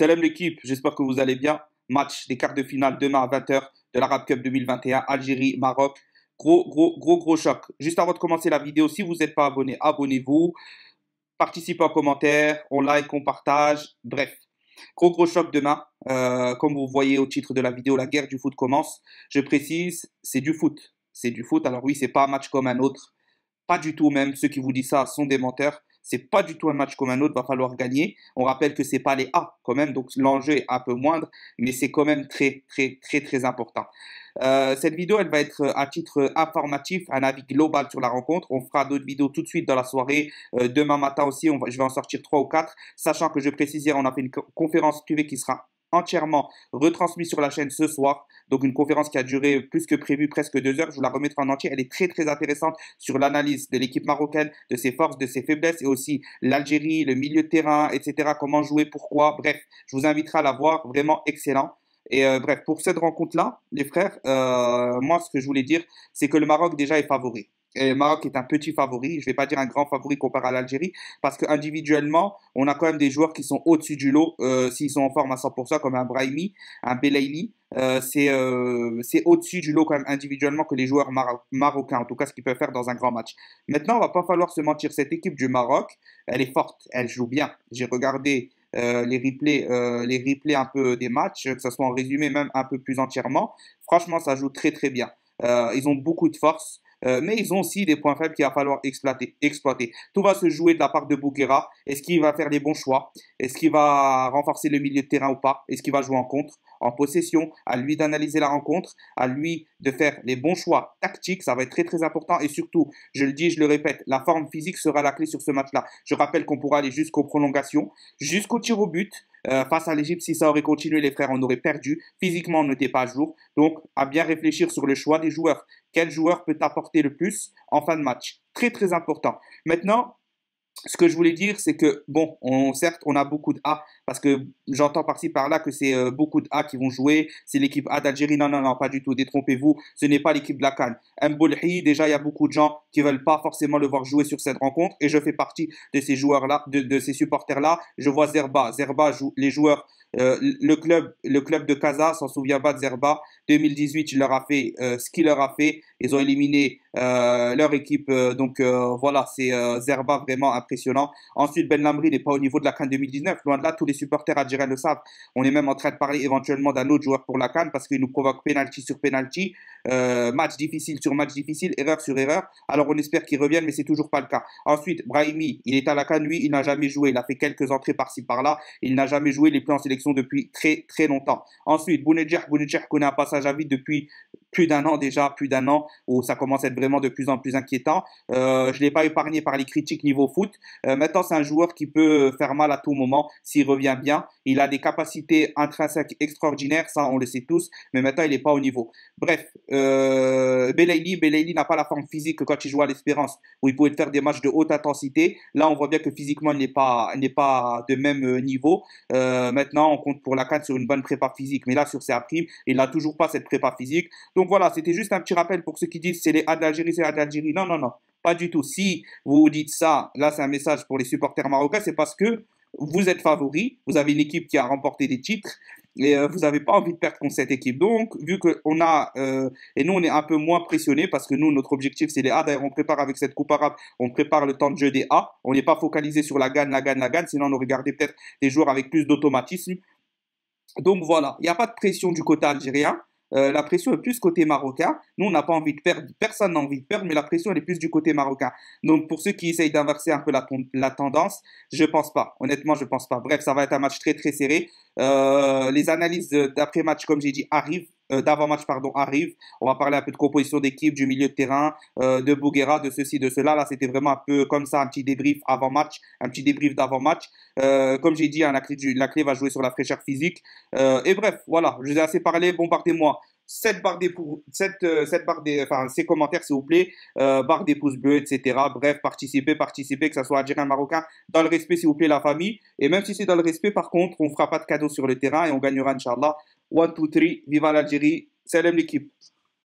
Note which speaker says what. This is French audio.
Speaker 1: Salam l'équipe, j'espère que vous allez bien. Match des quarts de finale demain à 20h de l'Arab Cup 2021, Algérie, Maroc. Gros, gros, gros, gros choc. Juste avant de commencer la vidéo, si vous n'êtes pas abonné, abonnez-vous. Participez en commentaire, on like, on partage. Bref, gros, gros choc demain. Euh, comme vous voyez au titre de la vidéo, la guerre du foot commence. Je précise, c'est du foot. C'est du foot. Alors oui, c'est pas un match comme un autre. Pas du tout même. Ceux qui vous disent ça sont des menteurs. C'est pas du tout un match comme un autre, va falloir gagner. On rappelle que c'est pas les A quand même, donc l'enjeu est un peu moindre, mais c'est quand même très très très très important. Euh, cette vidéo, elle va être à titre informatif, un avis global sur la rencontre. On fera d'autres vidéos tout de suite dans la soirée. Euh, demain matin aussi, je vais en sortir trois ou quatre, sachant que je précise on a fait une conférence privée qui sera entièrement retransmis sur la chaîne ce soir. Donc une conférence qui a duré plus que prévu, presque deux heures. Je vous la remettrai en entier. Elle est très très intéressante sur l'analyse de l'équipe marocaine, de ses forces, de ses faiblesses et aussi l'Algérie, le milieu de terrain, etc. Comment jouer, pourquoi. Bref, je vous inviterai à la voir. Vraiment excellent. Et euh, bref, pour cette rencontre-là, les frères, euh, moi ce que je voulais dire, c'est que le Maroc déjà est favori. Et le Maroc est un petit favori, je ne vais pas dire un grand favori comparé à l'Algérie, parce qu'individuellement, on a quand même des joueurs qui sont au-dessus du lot euh, s'ils sont en forme à 100%, comme un Brahimi, un Belaili. Euh, euh, c'est au-dessus du lot quand même individuellement que les joueurs marocains, en tout cas ce qu'ils peuvent faire dans un grand match. Maintenant, on va pas falloir se mentir, cette équipe du Maroc, elle est forte, elle joue bien. J'ai regardé les replays, les replays un peu des matchs, que ce soit en résumé même un peu plus entièrement. Franchement, ça joue très très bien. ils ont beaucoup de force. Euh, mais ils ont aussi des points faibles qu'il va falloir exploiter, Tout va se jouer de la part de Bouquera. Est-ce qu'il va faire les bons choix Est-ce qu'il va renforcer le milieu de terrain ou pas Est-ce qu'il va jouer en contre, en possession À lui d'analyser la rencontre, à lui de faire les bons choix tactiques. Ça va être très très important. Et surtout, je le dis, je le répète, la forme physique sera la clé sur ce match-là. Je rappelle qu'on pourra aller jusqu'aux prolongations, jusqu'au tir au but. Euh, face à l'Égypte, si ça aurait continué, les frères, on aurait perdu. Physiquement, on n'était pas à jour. Donc, à bien réfléchir sur le choix des joueurs. Quel joueur peut apporter le plus en fin de match Très, très important. Maintenant, ce que je voulais dire, c'est que, bon, certes, on a beaucoup de A, parce que j'entends par-ci par-là que c'est euh, beaucoup de A qui vont jouer, c'est l'équipe A d'Algérie, non, non, non, pas du tout, détrompez-vous, ce n'est pas l'équipe de la Cannes. Mboulhi, déjà, il y a beaucoup de gens qui veulent pas forcément le voir jouer sur cette rencontre, et je fais partie de ces joueurs-là, de, ces supporters-là. Je vois Zerba, Zerba joue, les joueurs, euh, le club le club de Kaza s'en souvient pas de Zerba, 2018, il leur a fait euh, ce qu'il leur a fait, ils ont éliminé euh, leur équipe, euh, donc euh, voilà, c'est Zerba vraiment impressionnant. Ensuite, Ben Lamri n'est pas au niveau de la Cannes 2019. Loin de là, tous les supporters algériens le savent. On est même en train de parler éventuellement d'un autre joueur pour la Cannes parce qu'il nous provoque penalty sur penalty, match difficile sur match difficile, erreur sur erreur. Alors on espère qu'il revienne, mais c'est toujours pas le cas. Ensuite, Brahimi, il est à la Cannes, lui, il n'a jamais joué. Il a fait quelques entrées par-ci par-là. Il n'a jamais joué les plans sélection depuis très très longtemps. Ensuite, Bounedjah, Bounedjah connaît un passage à vide depuis plus d'un an déjà, plus d'un an, où ça commence à être vraiment de plus en plus inquiétant. Euh, je ne l'ai pas épargné par les critiques niveau foot. Euh, maintenant, c'est un joueur qui peut faire mal à tout moment s'il revient bien. Il a des capacités intrinsèques extraordinaires, ça on le sait tous, mais maintenant il n'est pas au niveau. Bref, euh, n'a pas la forme physique que quand il joue à l'Espérance, où il pouvait faire des matchs de haute intensité. Là, on voit bien que physiquement, il n'est pas, n'est pas de même euh, niveau. maintenant, on compte pour la sur une bonne prépa physique, mais là, sur ses primes, il n'a toujours pas cette prépa physique. Donc voilà, c'était juste un petit rappel pour ceux qui disent c'est les A d'Algérie, c'est les A d'Algérie. Non, non, non, pas du tout. Si vous dites ça, là c'est un message pour les supporters marocains, c'est parce que vous êtes favori, vous avez une équipe qui a remporté des titres et euh, vous n'avez pas envie de perdre contre cette équipe. Donc, vu qu'on a, euh, et nous on est un peu moins pressionnés parce que nous, notre objectif c'est les A. D'ailleurs, on prépare avec cette Coupe arabe, on prépare le temps de jeu des A. On n'est pas focalisé sur la gagne, la gagne, la gagne, sinon on regardait peut-être des joueurs avec plus d'automatisme. Donc voilà, il n'y a pas de pression du côté algérien. Euh, la pression est plus côté marocain. Nous, on n'a pas envie de perdre, personne n'a envie de perdre, mais la pression, elle est plus du côté marocain. Donc, pour ceux qui essayent d'inverser un peu la, tendance, je pense pas. Honnêtement, je pense pas. Bref, ça va être un match très, très serré. Euh, les analyses d'après-match, comme j'ai dit, arrivent. Euh, d'avant-match pardon, arrive. On va parler un peu de composition d'équipe, du milieu de terrain, euh, de Bouguera, de ceci, de cela. Là, c'était vraiment un peu comme ça, un petit débrief avant-match, un petit débrief d'avant-match. Euh, comme j'ai dit, hein, la, clé, va jouer sur la fraîcheur physique. et bref, voilà, je vous ai assez parlé. Bombardez-moi. cette barre des, pouces, cette des... enfin, ces commentaires, s'il vous plaît, barre des pouces bleus, etc. Bref, participez, participez, que ça soit algérien, marocain, dans le respect, s'il vous plaît, la famille. Et même si c'est dans le respect, par contre, on fera pas de cadeaux sur le terrain et on gagnera, Inch'Allah, 1, 2, 3, viva l'Algérie, salam l'équipe.